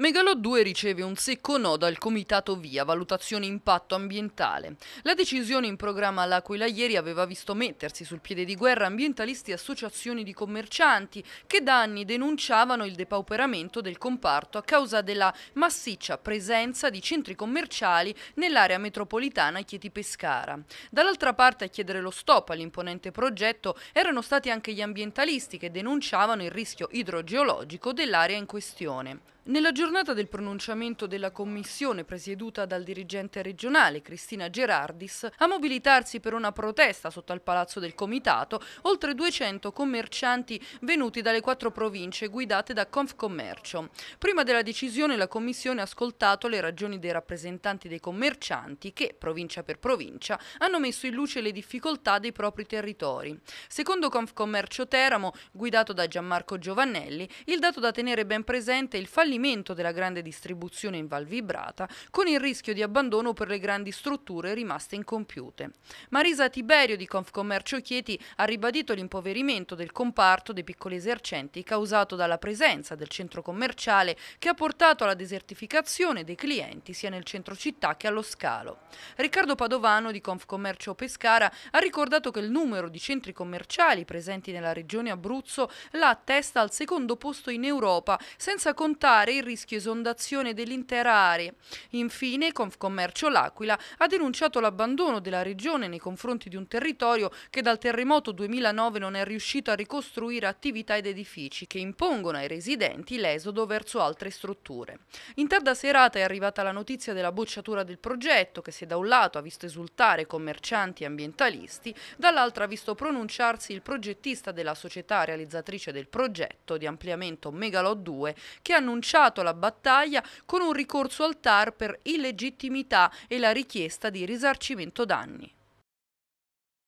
Megalo 2 riceve un secco no dal Comitato Via, valutazione impatto ambientale. La decisione in programma all'Aquila ieri aveva visto mettersi sul piede di guerra ambientalisti e associazioni di commercianti che da anni denunciavano il depauperamento del comparto a causa della massiccia presenza di centri commerciali nell'area metropolitana Chieti-Pescara. Dall'altra parte a chiedere lo stop all'imponente progetto erano stati anche gli ambientalisti che denunciavano il rischio idrogeologico dell'area in questione. Nella giornata giornata del pronunciamento della commissione presieduta dal dirigente regionale Cristina Gerardis, a mobilitarsi per una protesta sotto al palazzo del comitato oltre 200 commercianti venuti dalle quattro province guidate da Confcommercio. Prima della decisione la commissione ha ascoltato le ragioni dei rappresentanti dei commercianti che, provincia per provincia, hanno messo in luce le difficoltà dei propri territori. Secondo Confcommercio Teramo, guidato da Gianmarco Giovannelli, il dato da tenere ben presente è il fallimento all'intervento della grande distribuzione in Val Vibrata, con il rischio di abbandono per le grandi strutture rimaste incompiute. Marisa Tiberio di Confcommercio Chieti ha ribadito l'impoverimento del comparto dei piccoli esercenti causato dalla presenza del centro commerciale che ha portato alla desertificazione dei clienti sia nel centro città che allo scalo. Riccardo Padovano di Confcommercio Pescara ha ricordato che il numero di centri commerciali presenti nella regione Abruzzo la attesta al secondo posto in Europa, senza contare il rischio rischio esondazione dell'intera area. Infine, Confcommercio L'Aquila ha denunciato l'abbandono della regione nei confronti di un territorio che dal terremoto 2009 non è riuscito a ricostruire attività ed edifici che impongono ai residenti l'esodo verso altre strutture. In tarda serata è arrivata la notizia della bocciatura del progetto che se da un lato ha visto esultare commercianti e ambientalisti, dall'altro ha visto pronunciarsi il progettista della società realizzatrice del progetto di ampliamento Megalot 2 che ha annunciato la la battaglia con un ricorso al TAR per illegittimità e la richiesta di risarcimento danni.